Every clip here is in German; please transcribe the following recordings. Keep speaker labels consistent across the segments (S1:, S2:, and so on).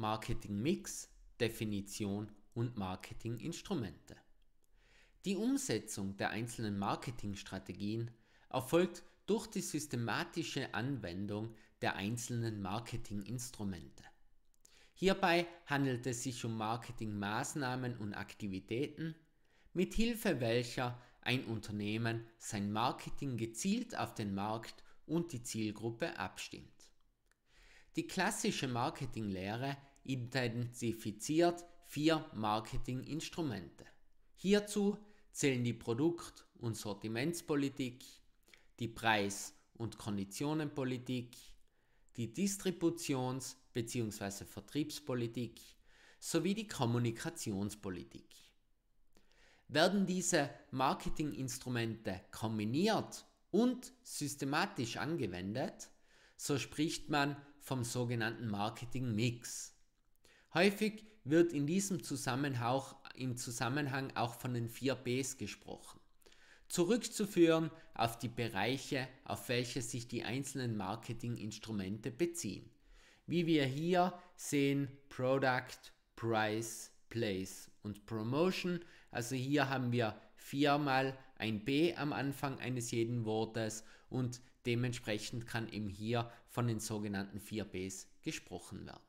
S1: Marketingmix, Definition und Marketinginstrumente. Die Umsetzung der einzelnen Marketingstrategien erfolgt durch die systematische Anwendung der einzelnen Marketinginstrumente. Hierbei handelt es sich um Marketingmaßnahmen und Aktivitäten, mit Hilfe welcher ein Unternehmen sein Marketing gezielt auf den Markt und die Zielgruppe abstimmt. Die klassische Marketinglehre intensifiziert vier Marketinginstrumente. Hierzu zählen die Produkt- und Sortimentspolitik, die Preis- und Konditionenpolitik, die Distributions- bzw. Vertriebspolitik sowie die Kommunikationspolitik. Werden diese Marketinginstrumente kombiniert und systematisch angewendet, so spricht man vom sogenannten Marketing-Mix. Häufig wird in diesem Zusammenhang, im Zusammenhang auch von den vier Bs gesprochen. Zurückzuführen auf die Bereiche, auf welche sich die einzelnen Marketinginstrumente beziehen. Wie wir hier sehen, Product, Price, Place und Promotion. Also hier haben wir viermal ein B am Anfang eines jeden Wortes und dementsprechend kann eben hier von den sogenannten vier Bs gesprochen werden.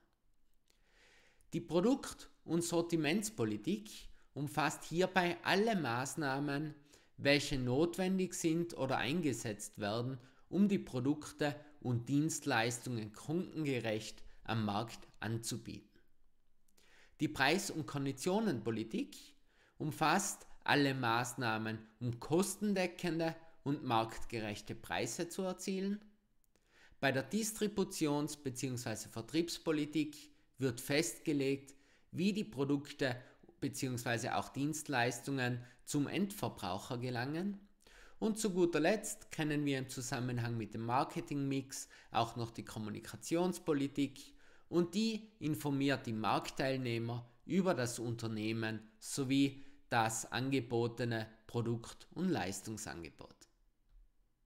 S1: Die Produkt- und Sortimentspolitik umfasst hierbei alle Maßnahmen, welche notwendig sind oder eingesetzt werden, um die Produkte und Dienstleistungen kundengerecht am Markt anzubieten. Die Preis- und Konditionenpolitik umfasst alle Maßnahmen, um kostendeckende und marktgerechte Preise zu erzielen. Bei der Distributions- bzw. Vertriebspolitik wird festgelegt, wie die Produkte bzw. auch Dienstleistungen zum Endverbraucher gelangen. Und zu guter Letzt kennen wir im Zusammenhang mit dem Marketingmix auch noch die Kommunikationspolitik und die informiert die Marktteilnehmer über das Unternehmen sowie das angebotene Produkt- und Leistungsangebot.